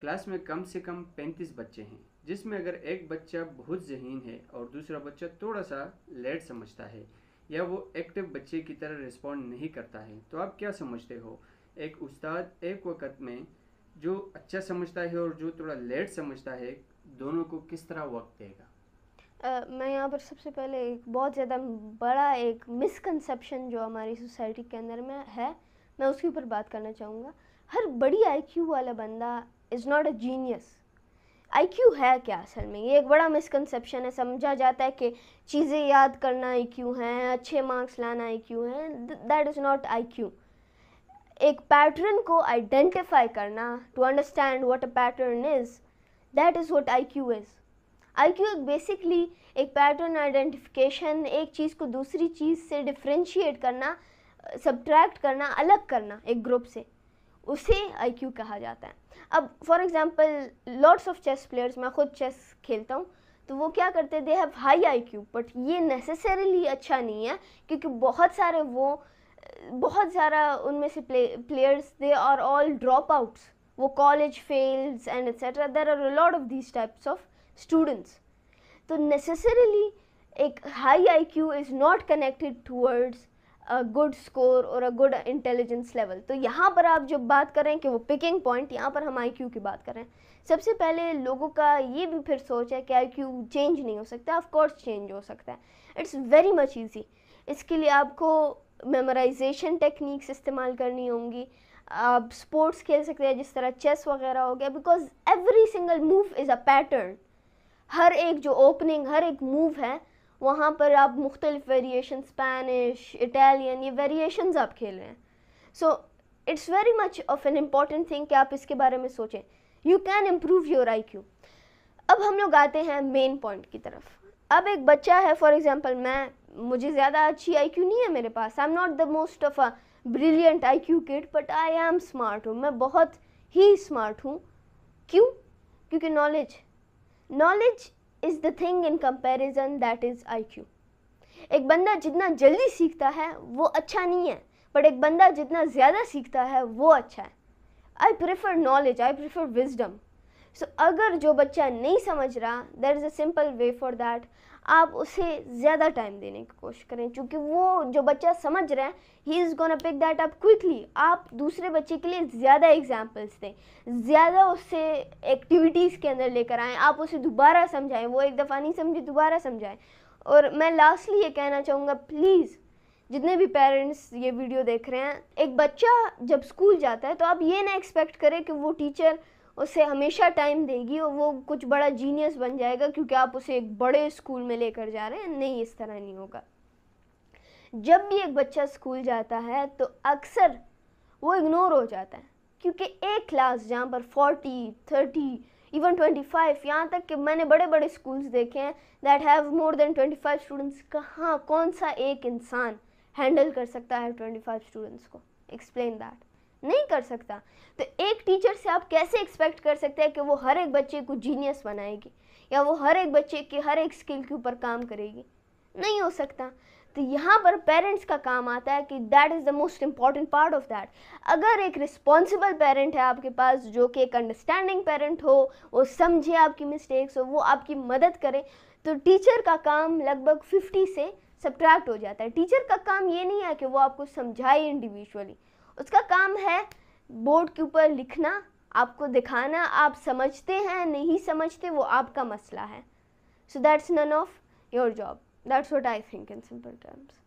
class में कम से कम 35 बच्चे हैं जिसमें अगर एक बच्चा बहुत जहीन है और दूसरा बच्चा थोड़ा सा लेट समझता है या वो एक्टिव बच्चे की तरह रिस्पॉन्ड नहीं करता है तो आप क्या समझते हो एक उस्ताद एक वक़्त में जो अच्छा समझता है और जो थोड़ा लेट समझता है दोनों को किस तरह वक्त देगा आ, मैं यहाँ पर सबसे पहले एक बहुत ज़्यादा बड़ा एक मिसकंसेप्शन जो हमारी सोसाइटी के अंदर में है मैं उसके ऊपर बात करना चाहूँगा हर बड़ी आईक्यू वाला बंदा इज़ नॉट अ जीनियस आई है क्या असल में ये एक बड़ा मिसकनसेप्शन है समझा जाता है कि चीज़ें याद करना आईक्यू है अच्छे मार्क्स लाना आईक्यू है दैट इज़ नॉट आई एक पैटर्न को आइडेंटिफाई करना to understand what a pattern is that is what Q is Q एक बेसिकली एक पैटर्न आइडेंटिफिकेशन एक चीज़ को दूसरी चीज़ से डिफ्रेंशिएट करना सब्ट्रैक्ट करना अलग करना एक ग्रुप से उसे आईक्यू कहा जाता है अब for example lots of chess players मैं खुद चेस खेलता हूँ तो वो क्या करते they have high IQ but ये नेसेसरीली अच्छा नहीं है क्योंकि बहुत सारे वो बहुत सारा उनमें से play, players they are all drop outs वो college fails and etcetera there are lot of these types of students तो नेसेसरीली एक high I Q is not connected towards good score और अ गुड इंटेलिजेंस लेवल तो यहाँ पर आप जब बात करें कि वो पिकिंग पॉइंट यहाँ पर हम आई की बात करें सबसे पहले लोगों का ये भी फिर सोच है कि आई चेंज नहीं हो सकता ऑफकोर्स चेंज हो सकता है इट्स वेरी मच ईजी इसके लिए आपको मेमोराइजेशन टेक्निक्स इस्तेमाल करनी होंगी आप स्पोर्ट्स खेल सकते हैं जिस तरह चेस वगैरह हो गया because every single move is a pattern हर एक जो ओपनिंग हर एक मूव है वहाँ पर आप मुख्तलिफ वेरिएशन स्पेनिश इटालियन ये वेरिएशन आप खेल रहे हैं so it's very much of an important thing कि आप इसके बारे में सोचें you can improve your I Q अब हम लोग आते हैं मेन पॉइंट की तरफ अब एक बच्चा है फॉर एग्ज़ाम्पल मैं मुझे ज़्यादा अच्छी आई क्यू नहीं है मेरे पास I am not the most of a brilliant I Q kid but I am smart हूँ मैं बहुत ही स्मार्ट हूँ क्यों क्योंकि knowledge knowledge is the thing in comparison that is IQ एक बंदा जितना जल्दी सीखता है वो अच्छा नहीं है बट एक बंदा जितना ज़्यादा सीखता है वो अच्छा है I prefer knowledge I prefer wisdom so अगर जो बच्चा नहीं समझ रहा there is a simple way for that आप उसे ज़्यादा टाइम देने की कोशिश करें क्योंकि वो जो बच्चा समझ रहा है he is gonna pick that up quickly आप दूसरे बच्चे के लिए ज़्यादा एग्जाम्पल्स दें ज़्यादा उससे एक्टिविटीज़ के अंदर लेकर आएँ आप उसे दोबारा समझाएं वो एक दफ़ा नहीं समझे दोबारा समझाएं और मैं लास्टली ये कहना चाहूँगा प्लीज़ जितने भी पेरेंट्स ये वीडियो देख रहे हैं एक बच्चा जब स्कूल जाता है तो आप ये ना एक्सपेक्ट करें कि वो टीचर उसे हमेशा टाइम देगी और वो कुछ बड़ा जीनियस बन जाएगा क्योंकि आप उसे एक बड़े स्कूल में लेकर जा रहे हैं नहीं इस तरह नहीं होगा जब भी एक बच्चा स्कूल जाता है तो अक्सर वो इग्नोर हो जाता है क्योंकि एक क्लास जहाँ पर forty thirty even twenty five यहाँ तक कि मैंने बड़े बड़े स्कूल्स देखे हैं that have more than twenty five students कहाँ कौन सा एक इंसान हैंडल कर सकता है ट्वेंटी फाइव स्टूडेंट्स को एक्सप्लेन दैट नहीं कर सकता तो एक टीचर से आप कैसे एक्सपेक्ट कर सकते हैं कि वो हर एक बच्चे को जीनियस बनाएगी या वो हर एक बच्चे के हर एक स्किल के ऊपर काम करेगी नहीं हो सकता तो यहाँ पर पेरेंट्स का काम आता है कि that is the most important part of that अगर एक रिस्पॉन्सिबल पेरेंट है आपके पास जो कि एक अंडरस्टैंडिंग पेरेंट हो वो समझे आपकी मिस्टेक्स हो वो आपकी मदद करे तो टीचर का काम लगभग फिफ्टी से सब्ट्रैक्ट हो जाता है टीचर का काम ये नहीं है कि वो आपको समझाए इंडिविजुअली उसका काम है बोर्ड के ऊपर लिखना आपको दिखाना आप समझते हैं नहीं समझते वो आपका मसला है so that's none of your job that's what I think in simple terms